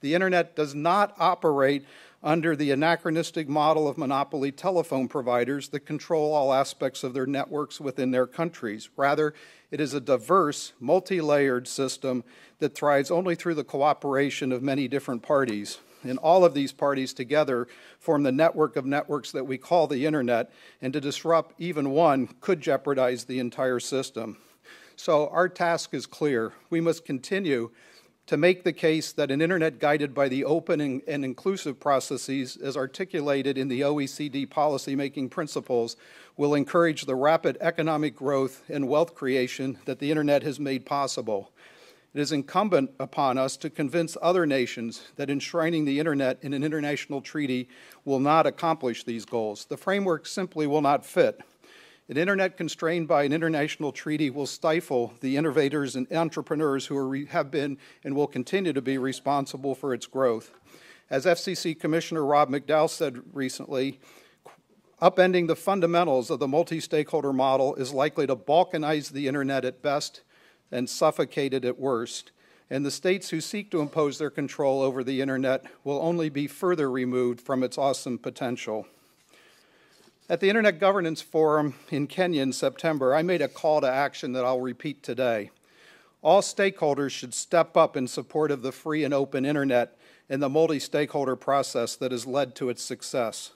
The internet does not operate under the anachronistic model of monopoly telephone providers that control all aspects of their networks within their countries. Rather, it is a diverse, multi layered system that thrives only through the cooperation of many different parties. And all of these parties together form the network of networks that we call the internet, and to disrupt even one could jeopardize the entire system. So, our task is clear. We must continue to make the case that an internet guided by the open and, and inclusive processes as articulated in the OECD policymaking principles will encourage the rapid economic growth and wealth creation that the internet has made possible. It is incumbent upon us to convince other nations that enshrining the internet in an international treaty will not accomplish these goals. The framework simply will not fit. An internet constrained by an international treaty will stifle the innovators and entrepreneurs who are, have been and will continue to be responsible for its growth. As FCC Commissioner Rob McDowell said recently, upending the fundamentals of the multi stakeholder model is likely to balkanize the internet at best and suffocate it at worst. And the states who seek to impose their control over the internet will only be further removed from its awesome potential. At the Internet Governance Forum in Kenya in September, I made a call to action that I'll repeat today. All stakeholders should step up in support of the free and open Internet and the multi-stakeholder process that has led to its success.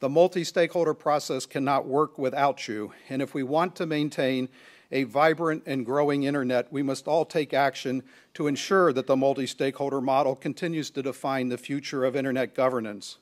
The multi-stakeholder process cannot work without you, and if we want to maintain a vibrant and growing internet, we must all take action to ensure that the multi-stakeholder model continues to define the future of internet governance.